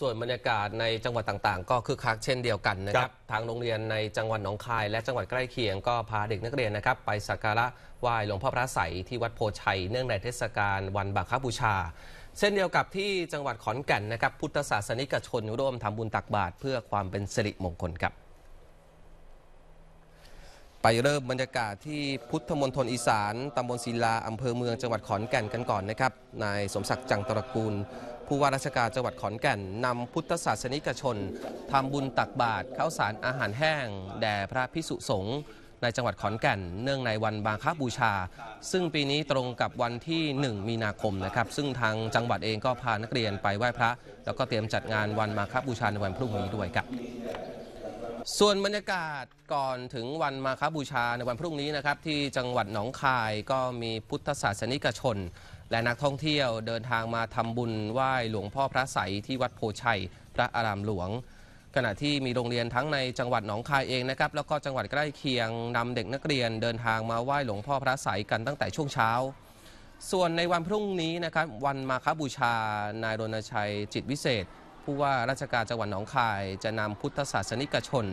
ส่วนบรรยากาศในจังหวัดต่างๆ ก็คึกคักเช่นเดียวกันนะครับทางโรงเรียนในจังหวัดหนองคาย และจังหวัดใกล้เคียงก็พาเด็กนักเรียนนะครับไปสักการะไหว้หลวงพ่อพระใสที่วัดโพชัย เนื่องในเทศกาลวันบาคบูชาเช่นเดียวกับที่จังหวัดขอนแก่นนะครับ พุทธศาสนิกชนร่วมทำบุญตักบาตรเพื่อความเป็นสิริมงคลครับไปเริ่มบรรยากาศที่พุทธมณฑลอีสานตำบลศิลาอำเภอเมืองจังหวัดขอนแก่นกันก่อนนะครับนายสมศักดิ์จังตระกูลผู้ว่าราชการจังหวัดขอนแก่น นำพุทธศาสนิกชนทำบุญตักบาตรข้าวสารอาหารแห้ง แด่พระพิสุสงฆ์ในจังหวัดขอนแก่นเนื่องในวันบางคบูชา ซึ่งปีนี้ตรงกับวันที่ 1 มีนาคมนะครับ ซึ่งทางจังหวัดเองก็พานักเรียนไปไหว้พระ แล้วก็เตรียมจัดงานวันมาคบูชาในวันพรุ่งนี้ด้วยครับส่วนบรรยากาศก่อนถึงวันมาคบูชาในวันพรุ่งนี้นะครับที่จังหวัดหนองคายก็มีพุทธศาสนิกชน และนักท่องเที่ยวเดินทางมาทำบุญไหว้หลวงพ่อพระใสที่วัดโพชัยพระอารามหลวง ขณะที่มีโรงเรียนทั้งในจังหวัดหนองคายเองนะครับแล้วก็จังหวัดใกล้เคียงนำเด็กนักเรียนเดินทางมาไหว้หลวงพ่อพระใสกันตั้งแต่ช่วงเช้า ส่วนในวันพรุ่งนี้นะครับวันมาคบูชานายรณชัยจิตวิเศษผู้ว่าราชการจังหวัดหนองคาย จะนำพุทธศาสนิกชน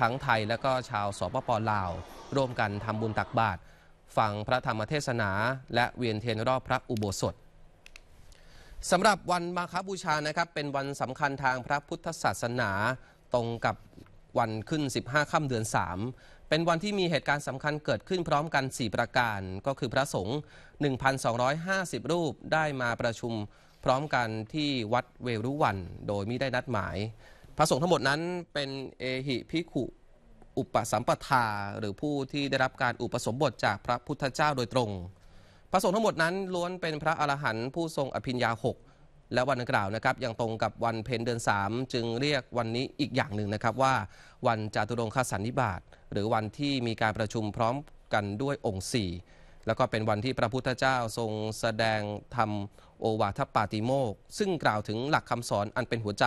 ทั้งไทยและก็ชาวสปปลาว ร่วมกันทำบุญตักบาตรฟังพระธรรมเทศนา และเวียนเทียนรอบพระอุโบสถสำหรับวันมาคบูชานะครับ เป็นวันสำคัญทางพระพุทธศาสนาตรงกับวันขึ้น 15 ค่ำเดือน 3 เป็นวันที่มีเหตุการณ์สำคัญเกิดขึ้นพร้อมกัน 4 ประการ ก็คือพระสงฆ์1,250 รูปได้มาประชุมพร้อมกันที่วัดเวรุวันโดยมิได้นัดหมาย พระสงฆ์ทั้งหมดนั้นเป็นเอหิพิขุอุปสัมปทา หรือผู้ที่ได้รับการอุปสมบทจากพระพุทธเจ้าโดยตรง พระสงฆ์ทั้งหมดนั้นล้วนเป็นพระอรหันต์ผู้ทรงอภิญญาหกและวันดังกล่าวนะครับยังตรงกับวันเพ็ญเดือน3จึงเรียกวันนี้อีกอย่างหนึ่งนะครับว่าวันจาตุรงคสันนิบาตหรือวันที่มีการประชุมพร้อมกันด้วยองค์สี่แล้วก็เป็นวันที่พระพุทธเจ้าทรงแสดงธรรมโอวาทปาติโมกซึ่งกล่าวถึงหลักคำสอนอันเป็นหัวใจ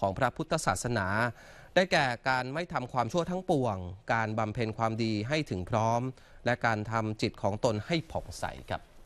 ของพระพุทธศาสนา ได้แก่การไม่ทำความชั่วทั้งปวง การบำเพ็ญความดีให้ถึงพร้อม และการทำจิตของตนให้ผ่องใสครับ